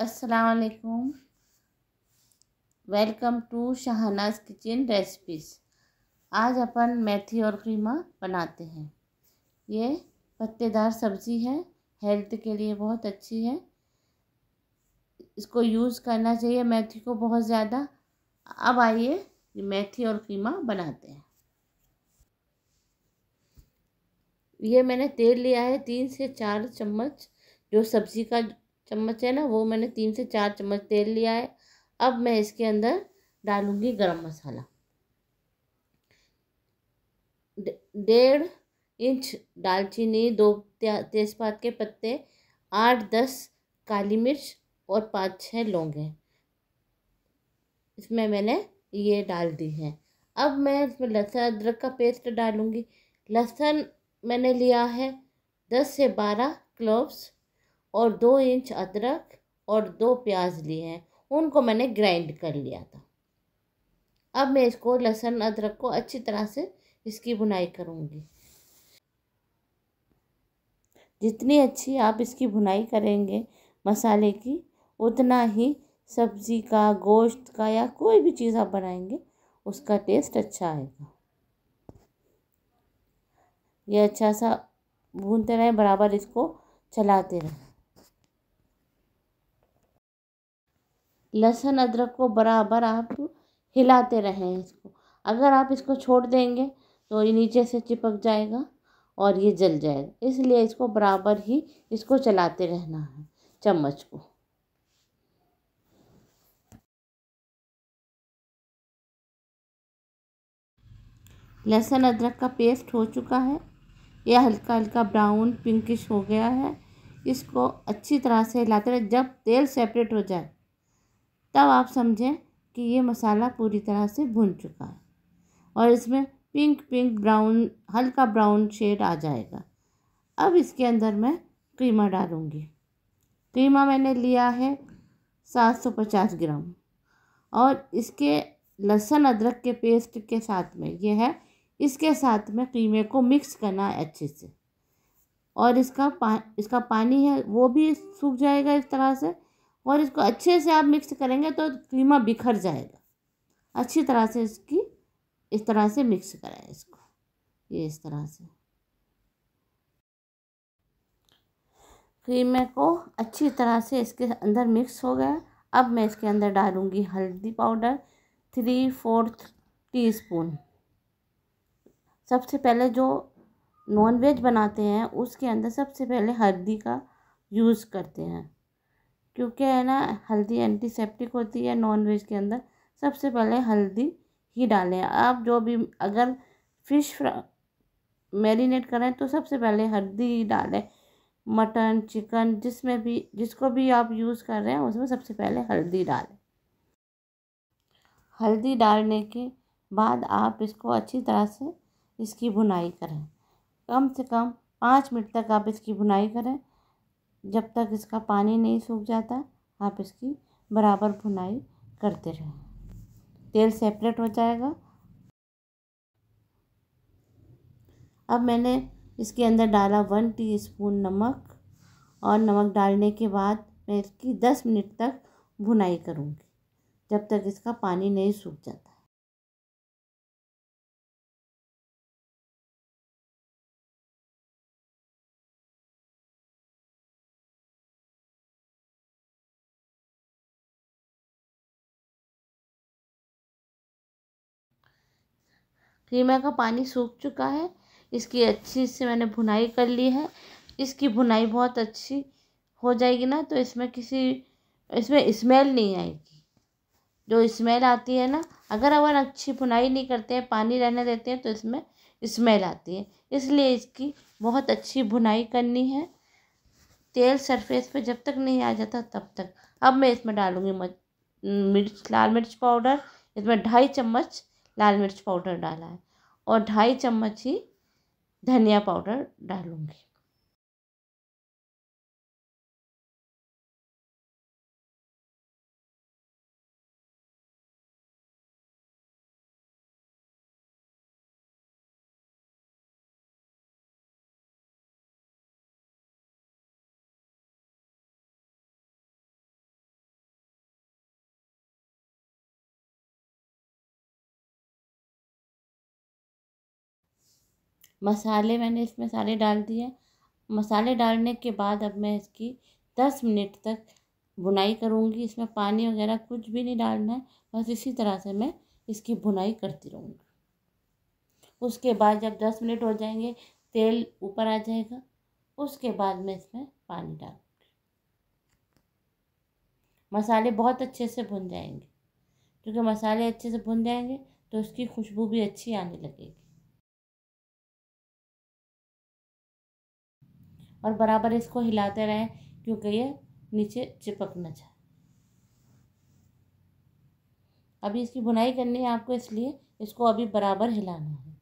असलकुम welcome to Shahnaz kitchen recipes आज अपन मेथी और कीमा बनाते हैं ये पत्तेदार सब्ज़ी है हेल्थ के लिए बहुत अच्छी है इसको यूज़ करना चाहिए मेथी को बहुत ज़्यादा अब आइए मेथी और कीमा बनाते हैं ये मैंने तेल लिया है तीन से चार चम्मच जो सब्ज़ी का चम्मच है ना वो मैंने तीन से चार चम्मच तेल लिया है अब मैं इसके अंदर डालूँगी गरम मसाला डेढ़ इंच दालचीनी दो तेज़पात के पत्ते आठ दस काली मिर्च और पाँच छः लौंगे इसमें मैंने ये डाल दी है अब मैं इसमें लहसुन अदरक का पेस्ट डालूँगी लहसुन मैंने लिया है दस से बारह क्लोव्स और दो इंच अदरक और दो प्याज लिए हैं उनको मैंने ग्राइंड कर लिया था अब मैं इसको लहसुन अदरक को अच्छी तरह से इसकी बुनाई करूँगी जितनी अच्छी आप इसकी भुनाई करेंगे मसाले की उतना ही सब्ज़ी का गोश्त का या कोई भी चीज़ आप बनाएंगे उसका टेस्ट अच्छा आएगा ये अच्छा सा भूनते रहें बराबर इसको चलाते रहें लहसुन अदरक को बराबर आप हिलाते रहें इसको अगर आप इसको छोड़ देंगे तो ये नीचे से चिपक जाएगा और ये जल जाएगा इसलिए इसको बराबर ही इसको चलाते रहना है चम्मच को लहसुन अदरक का पेस्ट हो चुका है यह हल्का हल्का ब्राउन पिंकिश हो गया है इसको अच्छी तरह से हिलाते रहे जब तेल सेपरेट हो जाए तब आप समझें कि ये मसाला पूरी तरह से भुन चुका है और इसमें पिंक पिंक ब्राउन हल्का ब्राउन शेड आ जाएगा अब इसके अंदर मैं कीमा डालूँगी कीमा मैंने लिया है 750 ग्राम और इसके लहसुन अदरक के पेस्ट के साथ में ये है इसके साथ में कीमे को मिक्स करना है अच्छे से और इसका पा इसका पानी है वो भी सूख जाएगा इस तरह से और इसको अच्छे से आप मिक्स करेंगे तो कीमा बिखर जाएगा अच्छी तरह से इसकी इस तरह से मिक्स करें इसको ये इस तरह से कीमे को अच्छी तरह से इसके अंदर मिक्स हो गया अब मैं इसके अंदर डालूँगी हल्दी पाउडर थ्री फोर्थ टीस्पून सबसे पहले जो नॉन वेज बनाते हैं उसके अंदर सबसे पहले हल्दी का यूज़ करते हैं क्योंकि है ना हल्दी एंटीसेप्टिक होती है नॉन वेज के अंदर सबसे पहले हल्दी ही डालें आप जो भी अगर फ़िश मैरिनेट करें तो सबसे पहले हल्दी ही डालें मटन चिकन जिसमें भी जिसको भी आप यूज़ कर रहे हैं उसमें सबसे पहले हल्दी डालें हल्दी डालने के बाद आप इसको अच्छी तरह से इसकी भुनाई करें कम से कम पाँच मिनट तक आप इसकी भुनाई करें जब तक इसका पानी नहीं सूख जाता आप इसकी बराबर भुनाई करते रहें तेल सेपरेट हो जाएगा अब मैंने इसके अंदर डाला वन टीस्पून नमक और नमक डालने के बाद मैं इसकी दस मिनट तक भुनाई करूँगी जब तक इसका पानी नहीं सूख जाता कीमा का पानी सूख चुका है इसकी अच्छी से मैंने भुनाई कर ली है इसकी भुनाई बहुत अच्छी हो जाएगी ना तो इसमें किसी इसमें स्मेल नहीं आएगी जो स्मेल आती है ना अगर अपन अच्छी भुनाई नहीं करते हैं पानी रहने देते हैं तो इसमें स्मेल आती है इसलिए इसकी बहुत अच्छी भुनाई करनी है तेल सरफेस पे जब तक नहीं आ जाता तब तक अब मैं इसमें डालूँगी मिर्च लाल मिर्च पाउडर इसमें ढाई चम्मच लाल मिर्च पाउडर डाला है और ढाई चम्मच ही धनिया पाउडर डालूँगी मसाले मैंने इसमें सारे डाल दिए मसाले डालने के बाद अब मैं इसकी दस मिनट तक बुनाई करूँगी इसमें पानी वगैरह कुछ भी नहीं डालना है बस इसी तरह से मैं इसकी बुनाई करती रहूँगी उसके बाद जब दस मिनट हो जाएंगे तेल ऊपर आ जाएगा उसके बाद मैं इसमें पानी डालूँगी मसाले बहुत अच्छे से भुन जाएंगे क्योंकि मसाले अच्छे से भुन जाएंगे तो उसकी खुशबू भी अच्छी आने लगेगी और बराबर इसको हिलाते रहें क्योंकि ये नीचे चिपक ना जाए अभी इसकी बुनाई करनी है आपको इसलिए इसको अभी बराबर हिलाना है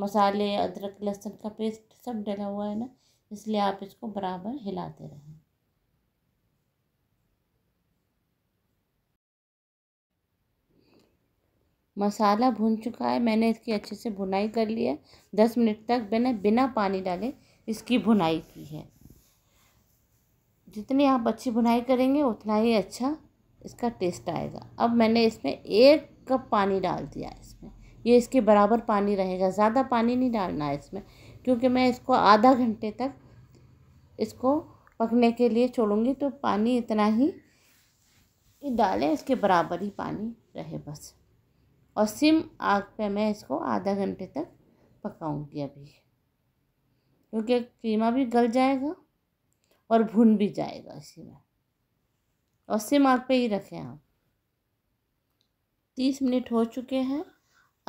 मसाले अदरक लहसुन का पेस्ट सब डला हुआ है ना इसलिए आप इसको बराबर हिलाते रहें मसाला भुन चुका है मैंने इसकी अच्छे से भुनाई कर ली है दस मिनट तक मैंने बिना पानी डाले इसकी बुनाई की है जितनी आप अच्छी बुनाई करेंगे उतना ही अच्छा इसका टेस्ट आएगा अब मैंने इसमें एक कप पानी डाल दिया इसमें ये इसके बराबर पानी रहेगा ज़्यादा पानी नहीं डालना है इसमें क्योंकि मैं इसको आधा घंटे तक इसको पकने के लिए छोड़ूंगी तो पानी इतना ही डालें इसके बराबर ही पानी रहे बस और सिम आग पे मैं इसको आधा घंटे तक पकाऊंगी अभी क्योंकि कीमा भी गल जाएगा और भुन भी जाएगा इसी में और सिम आग पे ही रखें आप तीस मिनट हो चुके हैं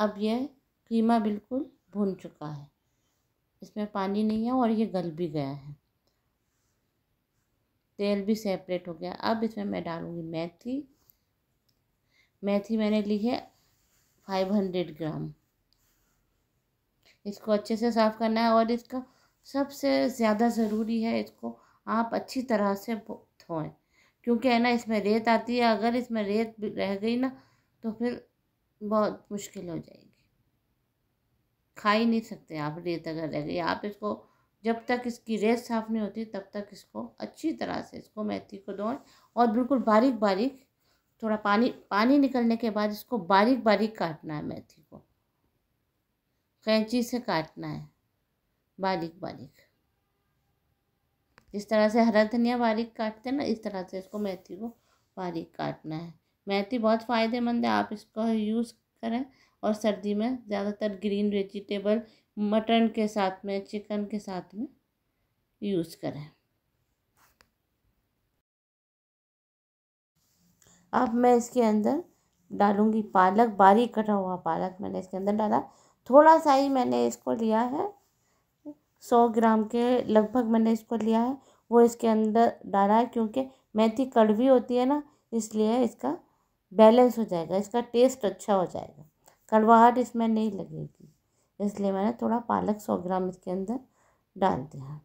अब यह कीमा बिल्कुल भुन चुका है इसमें पानी नहीं है और ये गल भी गया है तेल भी सेपरेट हो गया अब इसमें मैं डालूँगी मेथी मेथी मैंने ली है फाइव हंड्रेड ग्राम इसको अच्छे से साफ़ करना है और इसका सबसे ज़्यादा ज़रूरी है इसको आप अच्छी तरह से धोएं क्योंकि है ना इसमें रेत आती है अगर इसमें रेत रह गई ना तो फिर बहुत मुश्किल हो जाएगी खा ही नहीं सकते आप रेत अगर रह गई आप इसको जब तक इसकी रेत साफ़ नहीं होती तब तक इसको अच्छी तरह से इसको मेथी को धोएं और बिल्कुल बारीक बारीक थोड़ा पानी पानी निकलने के बाद इसको बारीक बारीक काटना है मेथी को कैंची से काटना है बारीक बारीक जिस तरह से हरा धनिया बारीक काटते हैं ना इस तरह से इसको मेथी को बारीक काटना है मेथी बहुत फ़ायदेमंद है आप इसको यूज़ करें और सर्दी में ज़्यादातर ग्रीन वेजिटेबल मटन के साथ में चिकन के साथ में यूज़ करें अब मैं इसके अंदर डालूँगी पालक बारीक कटा हुआ पालक मैंने इसके अंदर डाला थोड़ा सा ही मैंने इसको लिया है सौ ग्राम के लगभग मैंने इसको लिया है वो इसके अंदर डाला है क्योंकि मेथी कड़वी होती है ना इसलिए इसका बैलेंस हो जाएगा इसका टेस्ट अच्छा हो जाएगा कड़वाहट इसमें नहीं लगेगी इसलिए मैंने थोड़ा पालक सौ ग्राम इसके अंदर डाल दिया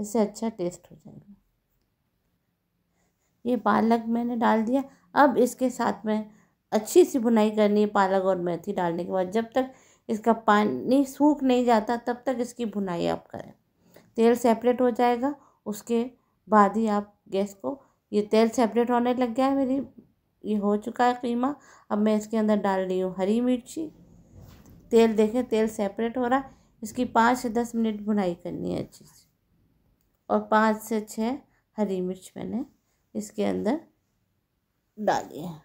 इससे अच्छा टेस्ट हो जाएगा ये पालक मैंने डाल दिया अब इसके साथ में अच्छी सी बुनाई करनी है पालक और मेथी डालने के बाद जब तक इसका पानी सूख नहीं जाता तब तक इसकी भुनाई आप करें तेल सेपरेट हो जाएगा उसके बाद ही आप गैस को ये तेल सेपरेट होने लग गया है मेरी ये हो चुका है कीमा अब मैं इसके अंदर डाल रही हूँ हरी मिर्ची तेल देखें तेल सेपरेट हो रहा है इसकी पाँच से दस मिनट भुनाई करनी है अच्छी से और पाँच से छः हरी मिर्च मैंने इसके अंदर डाली है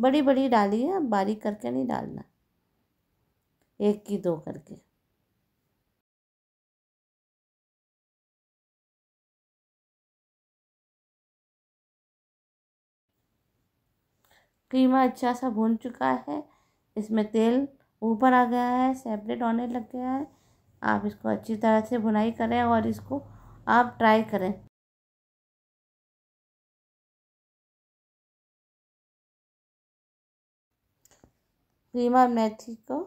बड़ी बड़ी डाली है बारीक करके नहीं डालना एक की दो करके कीमा अच्छा सा भून चुका है इसमें तेल ऊपर आ गया है सेपरेट होने लग गया है आप इसको अच्छी तरह से भुनाई करें और इसको आप ट्राई करें कीमा मेथी को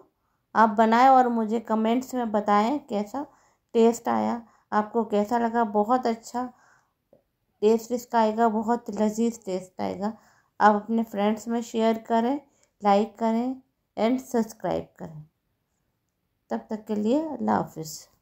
आप बनाएं और मुझे कमेंट्स में बताएं कैसा टेस्ट आया आपको कैसा लगा बहुत अच्छा टेस्ट इसका आएगा बहुत लजीज टेस्ट आएगा आप अपने फ्रेंड्स में शेयर करें लाइक करें एंड सब्सक्राइब करें तब तक के लिए अल्लाह हाफिज़